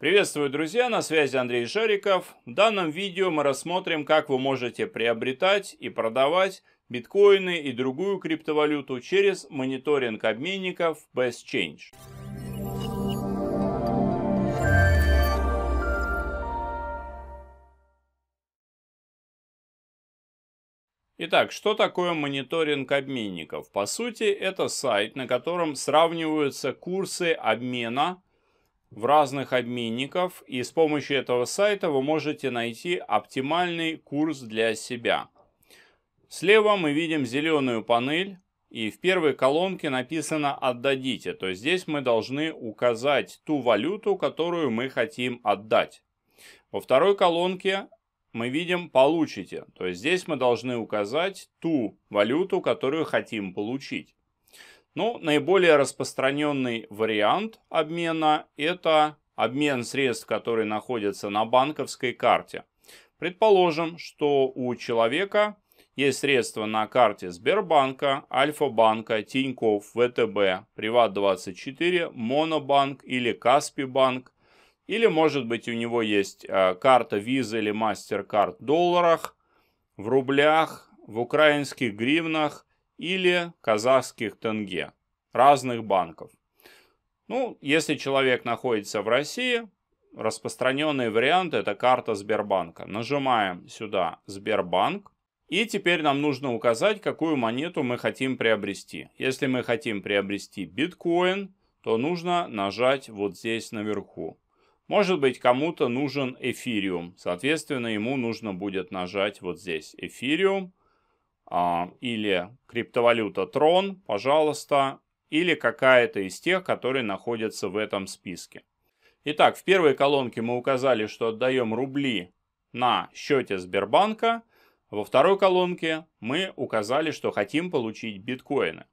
Приветствую, друзья, на связи Андрей Шариков. В данном видео мы рассмотрим, как вы можете приобретать и продавать биткоины и другую криптовалюту через мониторинг обменников BestChange. Итак, что такое мониторинг обменников? По сути, это сайт, на котором сравниваются курсы обмена в разных обменников, и с помощью этого сайта вы можете найти оптимальный курс для себя. Слева мы видим зеленую панель, и в первой колонке написано «Отдадите», то есть здесь мы должны указать ту валюту, которую мы хотим отдать. Во второй колонке мы видим «Получите», то есть здесь мы должны указать ту валюту, которую хотим получить. Ну, наиболее распространенный вариант обмена – это обмен средств, которые находятся на банковской карте. Предположим, что у человека есть средства на карте Сбербанка, Альфа-банка, Тиньков, ВТБ, Приват24, Монобанк или Каспи Банк, Или, может быть, у него есть э, карта Visa или MasterCard в долларах, в рублях, в украинских гривнах, или казахских тенге разных банков. Ну, если человек находится в России, распространенный вариант это карта Сбербанка. Нажимаем сюда Сбербанк. И теперь нам нужно указать, какую монету мы хотим приобрести. Если мы хотим приобрести биткоин, то нужно нажать вот здесь наверху. Может быть, кому-то нужен эфириум. Соответственно, ему нужно будет нажать вот здесь эфириум. А, или криптовалюта Tron, пожалуйста, или какая-то из тех, которые находятся в этом списке. Итак, в первой колонке мы указали, что отдаем рубли на счете Сбербанка. Во второй колонке мы указали, что хотим получить биткоины.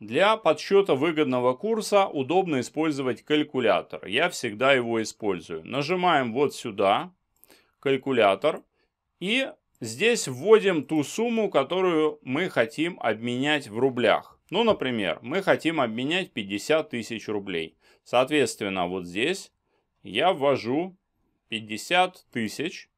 Для подсчета выгодного курса удобно использовать калькулятор. Я всегда его использую. Нажимаем вот сюда, калькулятор, и Здесь вводим ту сумму, которую мы хотим обменять в рублях. Ну, например, мы хотим обменять 50 тысяч рублей. Соответственно, вот здесь я ввожу 50 тысяч.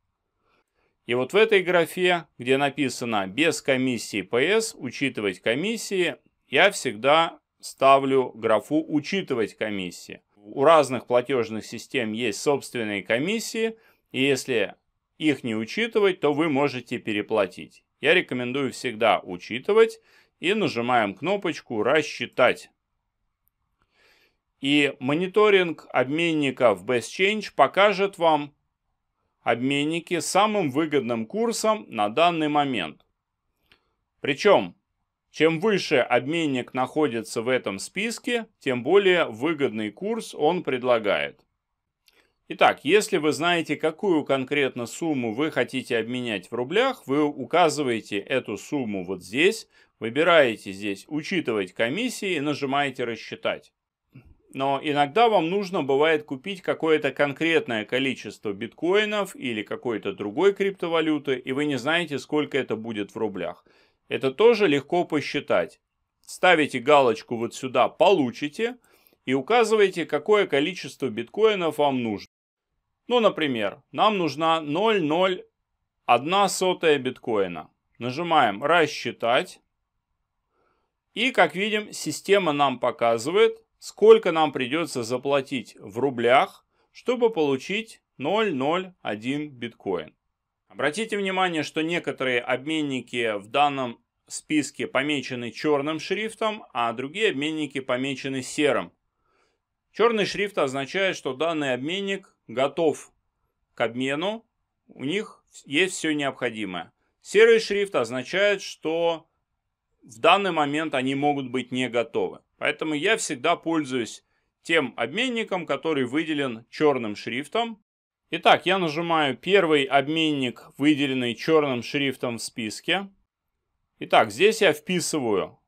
И вот в этой графе, где написано «без комиссии ПС», «учитывать комиссии», я всегда ставлю графу «учитывать комиссии». У разных платежных систем есть собственные комиссии, и если их не учитывать, то вы можете переплатить. Я рекомендую всегда учитывать и нажимаем кнопочку «Рассчитать». И мониторинг обменников BestChange покажет вам обменники с самым выгодным курсом на данный момент. Причем, чем выше обменник находится в этом списке, тем более выгодный курс он предлагает. Итак, если вы знаете, какую конкретно сумму вы хотите обменять в рублях, вы указываете эту сумму вот здесь, выбираете здесь «Учитывать комиссии» и нажимаете «Рассчитать». Но иногда вам нужно бывает купить какое-то конкретное количество биткоинов или какой-то другой криптовалюты, и вы не знаете, сколько это будет в рублях. Это тоже легко посчитать. Ставите галочку вот сюда «Получите», и указываете, какое количество биткоинов вам нужно. Ну, например, нам нужна 0,01 биткоина. Нажимаем «Рассчитать». И, как видим, система нам показывает, сколько нам придется заплатить в рублях, чтобы получить 0,01 биткоин. Обратите внимание, что некоторые обменники в данном списке помечены черным шрифтом, а другие обменники помечены серым. Черный шрифт означает, что данный обменник готов к обмену, у них есть все необходимое. Серый шрифт означает, что в данный момент они могут быть не готовы. Поэтому я всегда пользуюсь тем обменником, который выделен черным шрифтом. Итак, я нажимаю первый обменник, выделенный черным шрифтом в списке. Итак, здесь я вписываю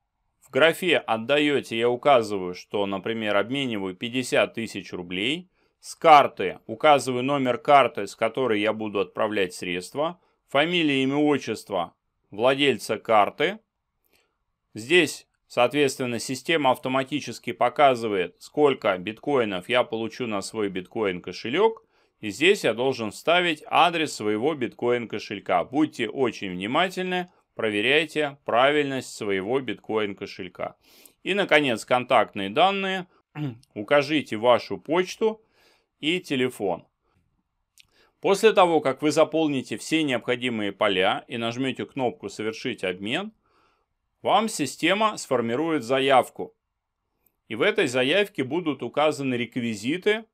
в графе «Отдаете» я указываю, что, например, обмениваю 50 тысяч рублей с карты указываю номер карты, с которой я буду отправлять средства, фамилия, имя, отчество владельца карты. Здесь, соответственно, система автоматически показывает, сколько биткоинов я получу на свой биткоин кошелек. И здесь я должен вставить адрес своего биткоин кошелька. Будьте очень внимательны, проверяйте правильность своего биткоин кошелька. И, наконец, контактные данные. Укажите вашу почту, и телефон. После того, как вы заполните все необходимые поля и нажмете кнопку «Совершить обмен», вам система сформирует заявку. И в этой заявке будут указаны реквизиты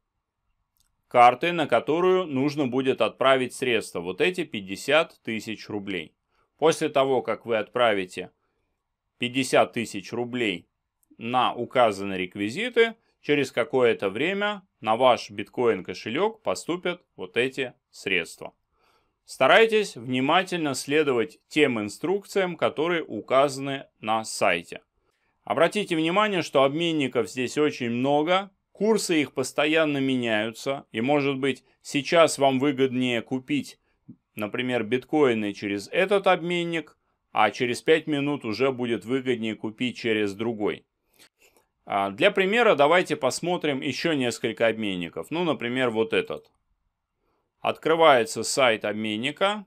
карты, на которую нужно будет отправить средства, вот эти 50 тысяч рублей. После того, как вы отправите 50 тысяч рублей на указанные реквизиты, Через какое-то время на ваш биткоин кошелек поступят вот эти средства. Старайтесь внимательно следовать тем инструкциям, которые указаны на сайте. Обратите внимание, что обменников здесь очень много, курсы их постоянно меняются, и может быть сейчас вам выгоднее купить, например, биткоины через этот обменник, а через 5 минут уже будет выгоднее купить через другой. А, для примера давайте посмотрим еще несколько обменников. Ну, например, вот этот. Открывается сайт обменника.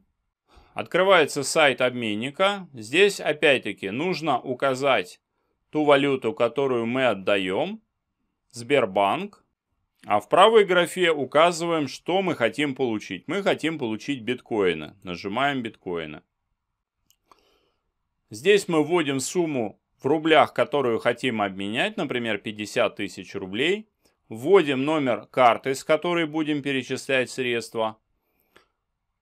Открывается сайт обменника. Здесь опять-таки нужно указать ту валюту, которую мы отдаем. Сбербанк. А в правой графе указываем, что мы хотим получить. Мы хотим получить биткоины. Нажимаем биткоины. Здесь мы вводим сумму в рублях, которую хотим обменять, например, 50 тысяч рублей, вводим номер карты, с которой будем перечислять средства.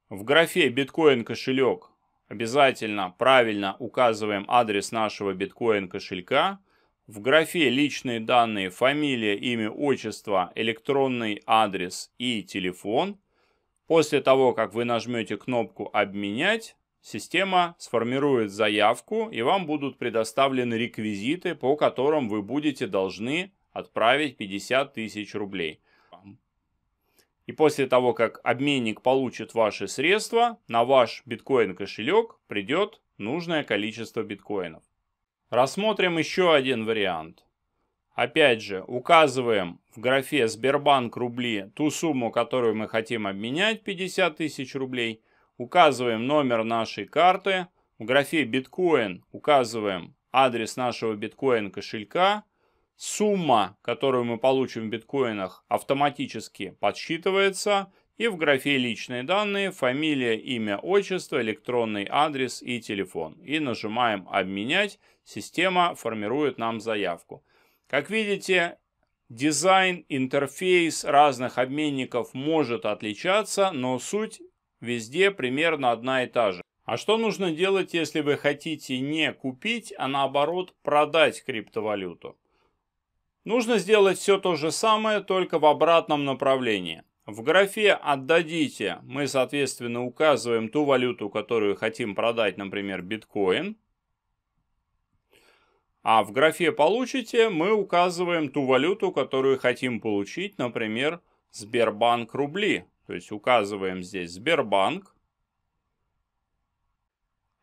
В графе «Биткоин кошелек» обязательно правильно указываем адрес нашего биткоин кошелька. В графе «Личные данные», фамилия, имя, отчество, электронный адрес и телефон. После того, как вы нажмете кнопку «Обменять», Система сформирует заявку, и вам будут предоставлены реквизиты, по которым вы будете должны отправить 50 тысяч рублей. И после того, как обменник получит ваши средства, на ваш биткоин кошелек придет нужное количество биткоинов. Рассмотрим еще один вариант. Опять же, указываем в графе Сбербанк рубли ту сумму, которую мы хотим обменять, 50 тысяч рублей – указываем номер нашей карты, в графе биткоин указываем адрес нашего биткоин кошелька, сумма, которую мы получим в биткоинах, автоматически подсчитывается, и в графе «Личные данные» фамилия, имя, отчество, электронный адрес и телефон. И нажимаем «Обменять». Система формирует нам заявку. Как видите, дизайн, интерфейс разных обменников может отличаться, но суть Везде примерно одна и та же. А что нужно делать, если вы хотите не купить, а наоборот продать криптовалюту? Нужно сделать все то же самое, только в обратном направлении. В графе «Отдадите» мы, соответственно, указываем ту валюту, которую хотим продать, например, биткоин. А в графе «Получите» мы указываем ту валюту, которую хотим получить, например, Сбербанк рубли, то есть указываем здесь Сбербанк.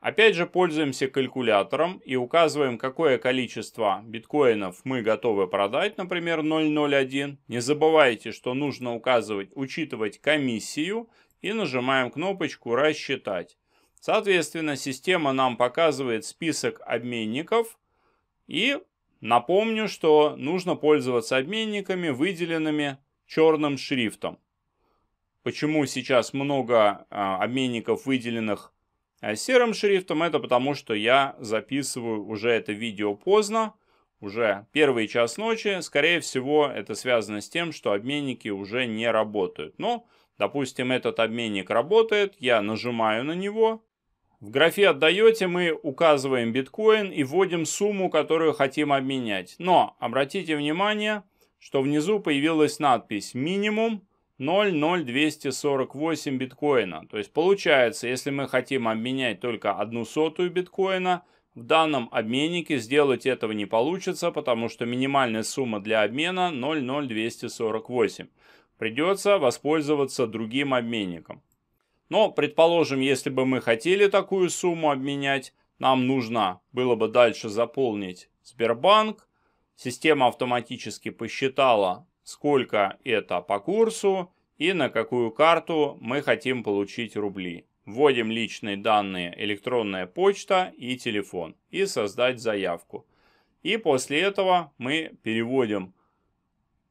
Опять же пользуемся калькулятором и указываем, какое количество биткоинов мы готовы продать, например, 0.01. Не забывайте, что нужно указывать, учитывать комиссию и нажимаем кнопочку «Рассчитать». Соответственно, система нам показывает список обменников и напомню, что нужно пользоваться обменниками, выделенными черным шрифтом. Почему сейчас много а, обменников выделенных э, серым шрифтом? Это потому, что я записываю уже это видео поздно, уже первый час ночи. Скорее всего, это связано с тем, что обменники уже не работают. Но, ну, допустим, этот обменник работает, я нажимаю на него. В графе «Отдаете» мы указываем биткоин и вводим сумму, которую хотим обменять. Но обратите внимание, что внизу появилась надпись «Минимум», 0,0248 биткоина. То есть получается, если мы хотим обменять только одну сотую биткоина, в данном обменнике сделать этого не получится, потому что минимальная сумма для обмена 0,0248. Придется воспользоваться другим обменником. Но, предположим, если бы мы хотели такую сумму обменять, нам нужно было бы дальше заполнить Сбербанк. Система автоматически посчитала сколько это по курсу и на какую карту мы хотим получить рубли. Вводим личные данные, электронная почта и телефон и создать заявку. И после этого мы переводим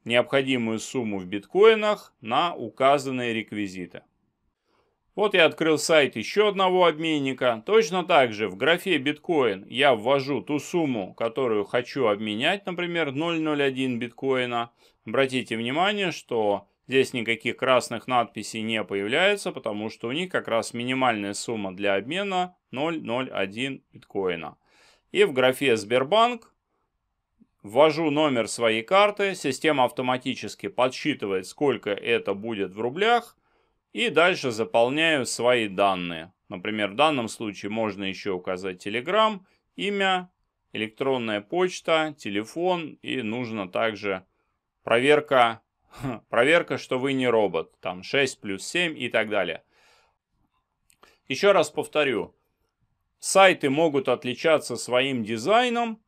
необходимую сумму в биткоинах на указанные реквизиты. Вот я открыл сайт еще одного обменника. Точно так же в графе биткоин я ввожу ту сумму, которую хочу обменять, например, 0.01 биткоина. Обратите внимание, что здесь никаких красных надписей не появляется, потому что у них как раз минимальная сумма для обмена 0.01 биткоина. И в графе Сбербанк ввожу номер своей карты, система автоматически подсчитывает, сколько это будет в рублях, и дальше заполняю свои данные. Например, в данном случае можно еще указать Telegram, имя, электронная почта, телефон и нужно также проверка, проверка, что вы не робот, там 6 плюс 7 и так далее. Еще раз повторю, сайты могут отличаться своим дизайном,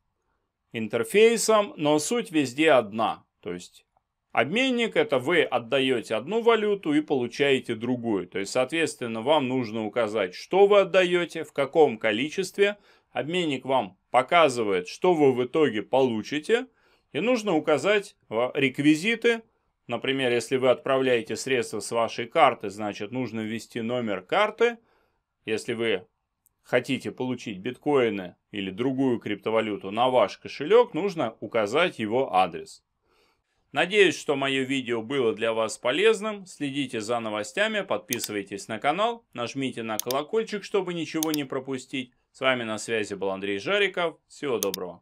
интерфейсом, но суть везде одна. То есть обменник это вы отдаете одну валюту и получаете другую. То есть, соответственно, вам нужно указать, что вы отдаете, в каком количестве. Обменник вам показывает, что вы в итоге получите – и нужно указать реквизиты. Например, если вы отправляете средства с вашей карты, значит нужно ввести номер карты. Если вы хотите получить биткоины или другую криптовалюту на ваш кошелек, нужно указать его адрес. Надеюсь, что мое видео было для вас полезным. Следите за новостями, подписывайтесь на канал, нажмите на колокольчик, чтобы ничего не пропустить. С вами на связи был Андрей Жариков. Всего доброго.